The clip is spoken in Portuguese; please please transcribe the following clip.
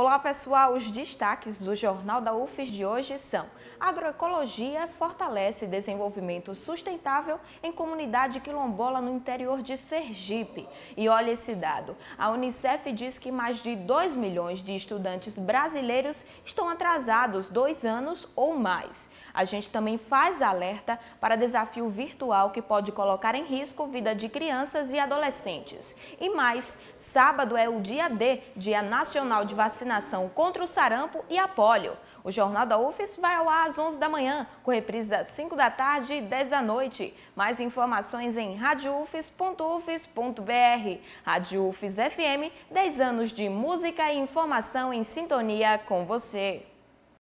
Olá pessoal, os destaques do Jornal da UFES de hoje são Agroecologia fortalece desenvolvimento sustentável em comunidade quilombola no interior de Sergipe. E olha esse dado, a Unicef diz que mais de 2 milhões de estudantes brasileiros estão atrasados dois anos ou mais. A gente também faz alerta para desafio virtual que pode colocar em risco a vida de crianças e adolescentes. E mais, sábado é o dia D, Dia Nacional de Vacinação vacinação contra o sarampo e a polio. O Jornal da UFES vai ao ar às 11 da manhã, com reprise às 5 da tarde e 10 da noite. Mais informações em radioufes.ufes.br. Rádio UFES FM, 10 anos de música e informação em sintonia com você.